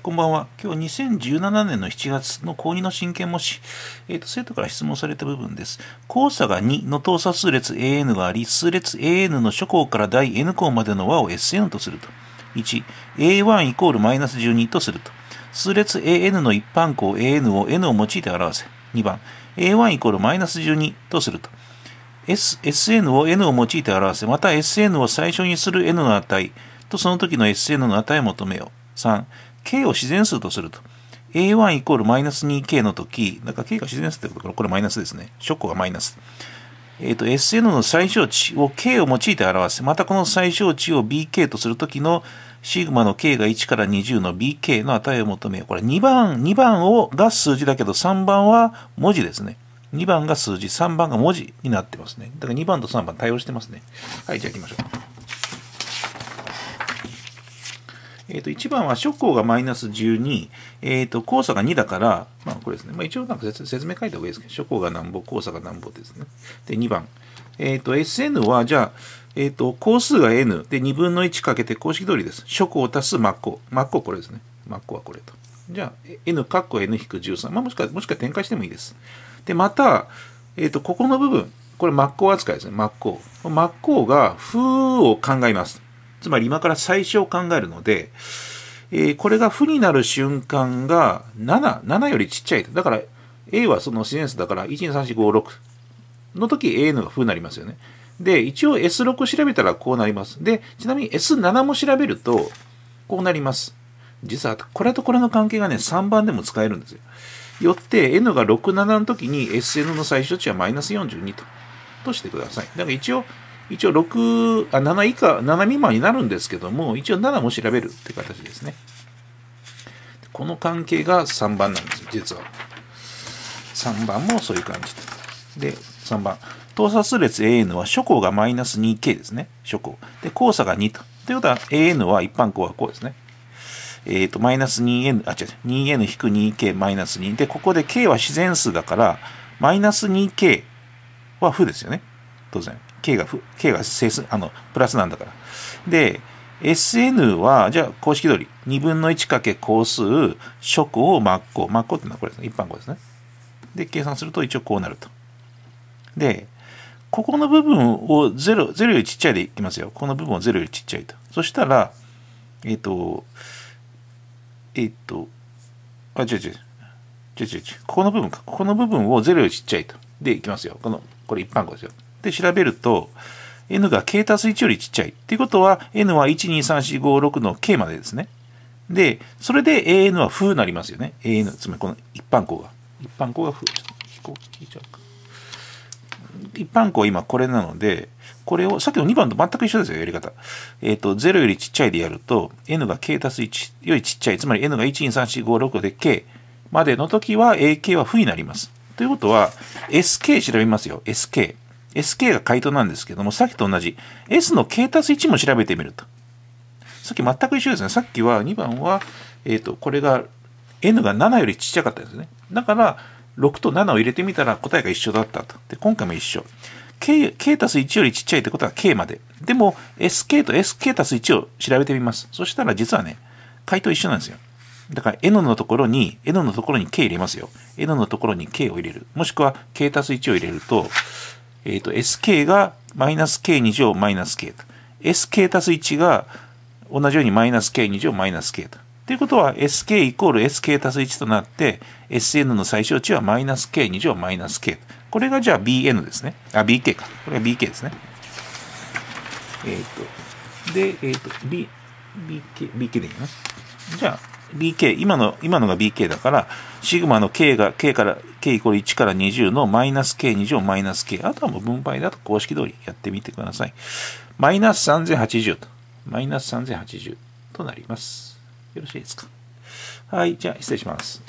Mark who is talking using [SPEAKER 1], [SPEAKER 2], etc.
[SPEAKER 1] こんばんは。今日2017年の7月の高2の真剣模試、えーと、生徒から質問された部分です。交差が2の等差数列 AN があり、数列 AN の初項から第 N 項までの和を SN とすると。1、A1 イコールマイナス12とすると。数列 AN の一般項 AN を N を用いて表せ。2番、A1 イコールマイナス12とすると。S、SN を N を用いて表せ。また SN を最初にする N の値とその時の SN の値を求めよう。3、k を自然数とすると。a1 イコールマイナス 2k の時、んか k が自然数ってことら、これマイナスですね。初項がマイナス。えっ、ー、と、SN の最小値を k を用いて表す。またこの最小値を bk とするときのシグマの k が1から20の bk の値を求めよう。これ2番、2番をが数字だけど3番は文字ですね。2番が数字、3番が文字になってますね。だから2番と3番対応してますね。はい、じゃあ行きましょう。えー、と1番は初項がマイナス12、えー、と交差が2だから、まあ、これですね、まあ、一応なんか説明書いた方がいいですけど、初項がなんぼ、交差がなんぼですね。で、2番、えっ、ー、と SN はじゃあ、えっ、ー、と項数が N で2分の1かけて公式通りです。初項足す真っ向。真っ向これですね。真っ向はこれと。じゃあ、N かっこ N-13、まあ、もしくは、もしくは展開してもいいです。で、また、えっ、ー、とここの部分、これ真っ向扱いですね、真っ向。真っ向が、風を考えます。つまり今から最初を考えるので、えー、これが負になる瞬間が7、7よりちっちゃい。だから A はその自然数だから12345 6の時 AN が負になりますよね。で、一応 S6 調べたらこうなります。で、ちなみに S7 も調べるとこうなります。実はこれとこれの関係がね、3番でも使えるんですよ。よって N が67の時に SN の最小値はマイナス42と。としてください。だから一応一応6あ7以下7未満になるんですけども一応7も調べるっていう形ですねこの関係が3番なんです実は3番もそういう感じで3番等差列 AN は初項がマイナス 2K ですね初項で交差が2とということは AN は一般項はこうですねえっ、ー、とマイナス 2N あ違う 2N-2K マイナス2でここで K は自然数だからマイナス 2K は負ですよね当然 K が、K が整数、あの、プラスなんだから。で、SN は、じゃあ公式通り、2分の1かけ公数、諸項をマッコ。マッコってのはこれですね。一般項ですね。で、計算すると一応こうなると。で、ここの部分を0、0よりちっちゃいでいきますよ。この部分を0よりちっちゃいと。そしたら、えっ、ー、と、えっ、ー、と、あ、違う違う。違う違う違う。ここの部分か。ここの部分を0よりちっちゃいと。で、いきますよ。この、これ一般項ですよ。で調べると、n が k たす1よりちっちゃい。っていうことは、n は12345の k までですね。で、それで an は負になりますよね。an、つまりこの一般項が。一般項が負。一般項は今これなので、これを、さっきの2番と全く一緒ですよ、やり方。えっ、ー、と、0よりちっちゃいでやると、n が k たす1よりちっちゃい。つまり n が12345で k までの時は ak は負になります。ということは、sk 調べますよ、sk。SK が回答なんですけども、さっきと同じ S の K たす1も調べてみると。さっき全く一緒ですね。さっきは2番は、えっ、ー、と、これが N が7よりちっちゃかったですね。だから、6と7を入れてみたら答えが一緒だったと。で、今回も一緒。K、K たす1よりちっちゃいってことは K まで。でも、SK と SK たす1を調べてみます。そしたら実はね、回答一緒なんですよ。だから N のところに、N のところに K 入れますよ。N のところに K を入れる。もしくは K たす1を入れると、えっ、ー、と、sk がマイナス k2 乗マイナス k と。sk たす1が同じようにマイナス k2 乗マイナス k と。ということは sk イコール sk たす1となって sn の最小値はマイナス k2 乗マイナス k これがじゃあ bn ですね。あ、bk か。これが bk ですね。えっ、ー、と、で、えっ、ー、と、b、bk、bk でいいかな。じゃあ、BK、今の、今のが BK だから、シグマの K が、K から、K イコール1から20のマイナス K2 をマイナス K。あとはもう分配だと公式通りやってみてください。マイナス3080と、マイナス3080となります。よろしいですか。はい、じゃあ失礼します。